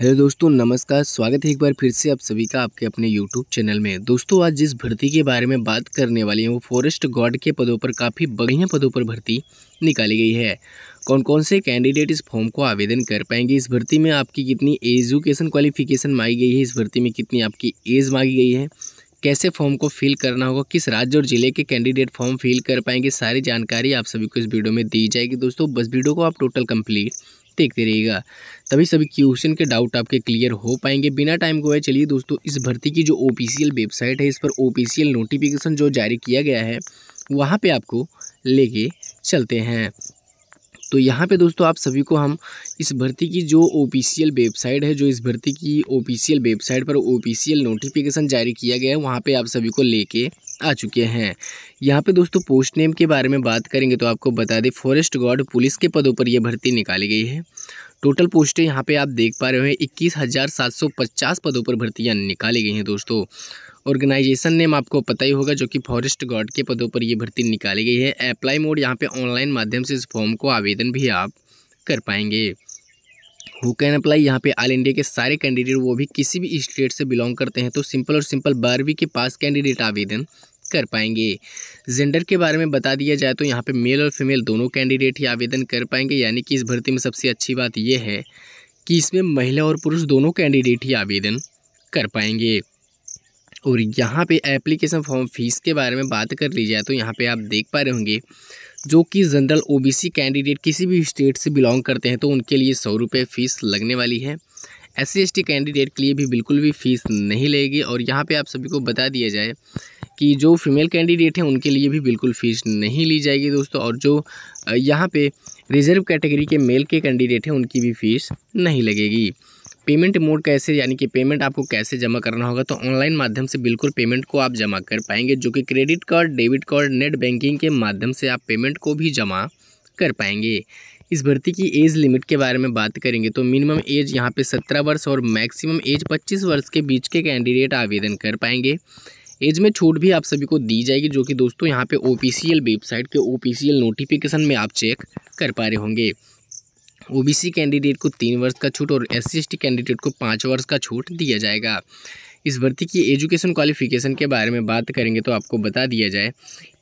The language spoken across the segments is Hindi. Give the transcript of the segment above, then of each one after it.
हेलो दोस्तों नमस्कार स्वागत है एक बार फिर से आप सभी का आपके अपने यूट्यूब चैनल में दोस्तों आज जिस भर्ती के बारे में बात करने वाली हैं वो फॉरेस्ट गार्ड के पदों पर काफ़ी बढ़िया पदों पर भर्ती निकाली गई है कौन कौन से कैंडिडेट इस फॉर्म को आवेदन कर पाएंगे इस भर्ती में आपकी कितनी एजुकेशन क्वालिफिकेशन मांगी गई है इस भर्ती में कितनी आपकी एज मांगी गई है कैसे फॉर्म को फिल करना होगा किस राज्य और जिले के कैंडिडेट फॉर्म फिल कर पाएंगे सारी जानकारी आप सभी को इस वीडियो में दी जाएगी दोस्तों बस वीडियो को आप टोटल कंप्लीट देखते रहिएगा तभी सभी क्वेश्चन के डाउट आपके क्लियर हो पाएंगे बिना टाइम को चलिए दोस्तों इस भर्ती की जो ऑफिशियल वेबसाइट है इस पर ऑफिशियल नोटिफिकेशन जो जारी किया गया है वहाँ पर आपको लेके चलते हैं तो यहाँ पे दोस्तों आप सभी को हम इस भर्ती की जो ऑफिशियल वेबसाइट है जो इस भर्ती की ऑफिशियल वेबसाइट पर ऑफिशियल नोटिफिकेशन जारी किया गया है वहाँ पे आप सभी को लेके आ चुके हैं यहाँ पे दोस्तों पोस्ट नेम के बारे में बात करेंगे तो आपको बता दें फॉरेस्ट गार्ड पुलिस के पदों पर यह भर्ती निकाली गई है टोटल पोस्टें यहाँ पे आप देख पा रहे हैं इक्कीस हज़ार सात सौ पचास पदों पर भर्तियाँ निकाली गई हैं दोस्तों ऑर्गेनाइजेशन नेम आपको पता ही होगा जो कि फॉरेस्ट गार्ड के पदों पर यह भर्ती निकाली गई है अप्लाई मोड यहाँ पर ऑनलाइन माध्यम से इस फॉर्म को आवेदन भी आप कर पाएंगे हु कैन अप्लाई यहाँ पे ऑल इंडिया के सारे कैंडिडेट वो भी किसी भी स्टेट से बिलोंग करते हैं तो सिंपल और सिंपल बारहवीं के पास कैंडिडेट आवेदन कर पाएंगे जेंडर के बारे में बता दिया जाए तो यहाँ पे मेल और फीमेल दोनों कैंडिडेट ही आवेदन कर पाएंगे यानी कि इस भर्ती में सबसे अच्छी बात यह है कि इसमें महिला और पुरुष दोनों कैंडिडेट ही आवेदन कर पाएंगे और यहाँ पे एप्लीकेशन फॉर्म फीस के बारे में बात कर ली जाए तो यहाँ पे आप देख पा रहे होंगे जो कि जनरल ओबीसी कैंडिडेट किसी भी स्टेट से बिलोंग करते हैं तो उनके लिए सौ रुपये फ़ीस लगने वाली है एस सी कैंडिडेट के लिए भी बिल्कुल भी फ़ीस नहीं लगेगी और यहाँ पे आप सभी को बता दिया जाए कि जो फीमेल कैंडिडेट हैं उनके लिए भी बिल्कुल फ़ीस नहीं ली जाएगी दोस्तों और जो यहाँ पर रिज़र्व कैटेगरी के मेल के कैंडिडेट हैं उनकी भी फ़ीस नहीं लगेगी पेमेंट मोड कैसे यानी कि पेमेंट आपको कैसे जमा करना होगा तो ऑनलाइन माध्यम से बिल्कुल पेमेंट को आप जमा कर पाएंगे जो कि credit card debit card net banking के माध्यम से आप पेमेंट को भी जमा कर पाएंगे इस भर्ती की एज लिमिट के बारे में बात करेंगे तो मिनिमम एज यहाँ पे सत्रह वर्ष और मैक्सिमम एज पच्चीस वर्ष के बीच के कैंडिडेट आवेदन कर पाएंगे एज में छूट भी आप सभी को दी जाएगी जो कि दोस्तों यहाँ पे ओ वेबसाइट के ओ नोटिफिकेशन में आप चेक कर पा रहे होंगे ओबीसी कैंडिडेट को तीन वर्ष का छूट और एस सी कैंडिडेट को पाँच वर्ष का छूट दिया जाएगा इस भर्ती की एजुकेशन क्वालिफिकेशन के बारे में बात करेंगे तो आपको बता दिया जाए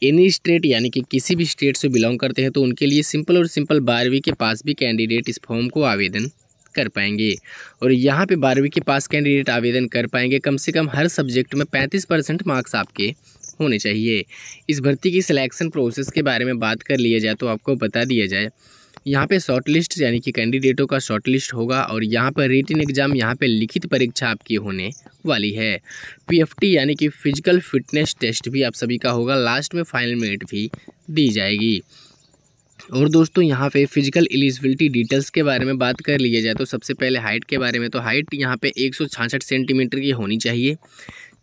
एनी स्टेट यानी कि किसी भी स्टेट से बिलोंग करते हैं तो उनके लिए सिंपल और सिंपल बारहवीं के पास भी कैंडिडेट इस फॉर्म को आवेदन कर पाएंगे और यहाँ पे बारहवीं के पास कैंडिडेट आवेदन कर पाएंगे कम से कम हर सब्जेक्ट में पैंतीस परसेंट मार्क्स आपके होने चाहिए इस भर्ती की सिलेक्शन प्रोसेस के बारे में बात कर लिया जाए तो आपको बता दिया जाए यहाँ पे शॉर्ट लिस्ट यानी कि कैंडिडेटों का शॉर्ट लिस्ट होगा और यहाँ पर रिटर्न एग्ज़ाम यहाँ पे लिखित परीक्षा आपकी होने वाली है पीएफटी यानी कि फिजिकल फिटनेस टेस्ट भी आप सभी का होगा लास्ट में फाइनल मेरिट भी दी जाएगी और दोस्तों यहाँ पे फिजिकल एलिजिबिलिटी डिटेल्स के बारे में बात कर लिया जाए तो सबसे पहले हाइट के बारे में तो हाइट यहाँ पे एक सेंटीमीटर की होनी चाहिए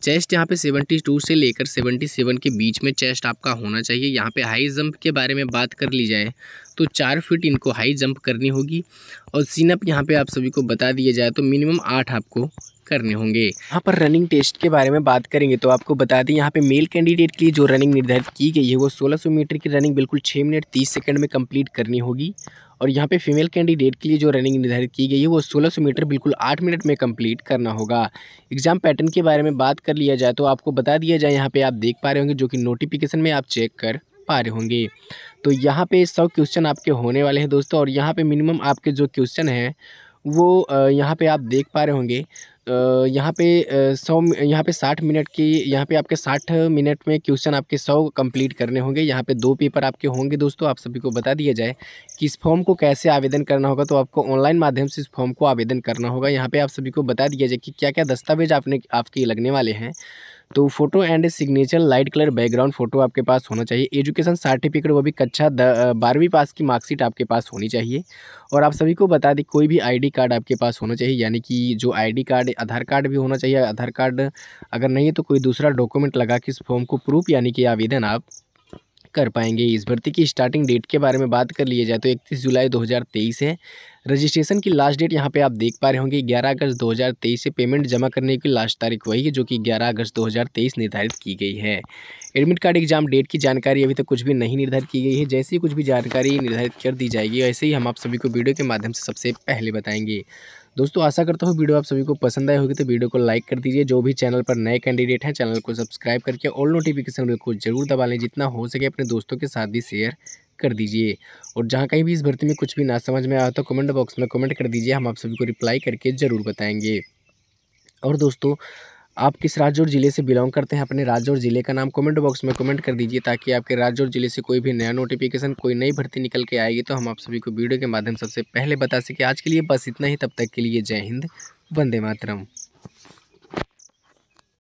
चेस्ट यहाँ पे 72 से लेकर 77 के बीच में चेस्ट आपका होना चाहिए यहाँ पे हाई जंप के बारे में बात कर ली जाए तो चार फीट इनको हाई जंप करनी होगी और सीनअप यहाँ पे आप सभी को बता दिया जाए तो मिनिमम आठ आपको करने होंगे यहाँ पर रनिंग टेस्ट के बारे में बात करेंगे तो आपको बता दें यहाँ पे मेल कैंडिडेट के लिए जो रनिंग निर्धारित की गई है वो 1600 मीटर की रनिंग बिल्कुल छः मिनट तीस सेकंड में कंप्लीट करनी होगी और यहाँ पे फीमेल कैंडिडेट के लिए जो रनिंग निर्धारित की गई है वो 1600 मीटर बिल्कुल आठ मिनट में कंप्लीट करना होगा एग्जाम पैटर्न के बारे में बात कर लिया जाए तो आपको बता दिया जाए यहाँ पे आप देख पा रहे होंगे जो कि नोटिफिकेशन में आप चेक कर पा रहे होंगे तो यहाँ पे सौ क्वेश्चन आपके होने वाले हैं दोस्तों और यहाँ पे मिनिमम आपके जो क्वेश्चन हैं वो यहाँ पे आप देख पा रहे होंगे यहाँ पे सौ यहाँ पे साठ मिनट की यहाँ पे आपके साठ मिनट में क्वेश्चन आपके सौ कंप्लीट करने होंगे यहाँ पे दो पेपर आपके होंगे दोस्तों आप सभी को बता दिया जाए कि इस फॉर्म को कैसे आवेदन करना होगा तो आपको ऑनलाइन माध्यम से इस फॉर्म को आवेदन करना होगा यहाँ पे आप सभी को बता दिया जाए कि क्या क्या दस्तावेज आपने आपके लगने वाले हैं तो photo and signature light colour background photo आपके पास होना चाहिए एजुकेशन सर्टिफिकेट वो भी कक्षा बारहवीं पास की मार्कशीट आपके पास होनी चाहिए और आप सभी को बता दें कोई भी आईडी कार्ड आपके पास होना चाहिए यानी कि जो आईडी कार्ड आधार कार्ड भी होना चाहिए आधार कार्ड अगर नहीं है तो कोई दूसरा डॉक्यूमेंट लगा के इस फॉर्म को प्रूफ यानी कि आवेदन आप कर पाएंगे इस भर्ती की स्टार्टिंग डेट के बारे में बात कर लिए जाए तो इकतीस जुलाई दो है रजिस्ट्रेशन की लास्ट डेट यहाँ पे आप देख पा रहे होंगे 11 अगस्त 2023 से पेमेंट जमा करने की लास्ट तारीख वही है जो कि 11 अगस्त 2023 निर्धारित की गई है एडमिट कार्ड एग्जाम डेट की जानकारी अभी तक तो कुछ भी नहीं निर्धारित की गई है जैसे ही कुछ भी जानकारी निर्धारित कर दी जाएगी वैसे ही हम आप सभी को वीडियो के माध्यम से सबसे पहले बताएंगे दोस्तों आशा करता हूँ वीडियो आप सभी को पसंद आए होगी तो वीडियो को लाइक कर दीजिए जो भी चैनल पर नए कैंडिडेट हैं चैनल को सब्सक्राइब करके ऑल नोटिफिकेशन बिल को जरूर दबा लें जितना हो सके अपने दोस्तों के साथ भी शेयर कर दीजिए और जहाँ कहीं भी इस भर्ती में कुछ भी ना समझ में आया तो कमेंट बॉक्स में कमेंट कर दीजिए हम आप सभी को रिप्लाई करके ज़रूर बताएंगे और दोस्तों आप किस राज्य और ज़िले से बिलोंग करते हैं अपने राज्य और ज़िले का नाम कमेंट बॉक्स में कमेंट कर दीजिए ताकि आपके राज्य और ज़िले से कोई भी नया नोटिफिकेशन कोई नई भर्ती निकल के आएगी तो हम आप सभी को वीडियो के माध्यम सबसे पहले बता सके आज के लिए बस इतना ही तब तक के लिए जय हिंद वंदे मातरम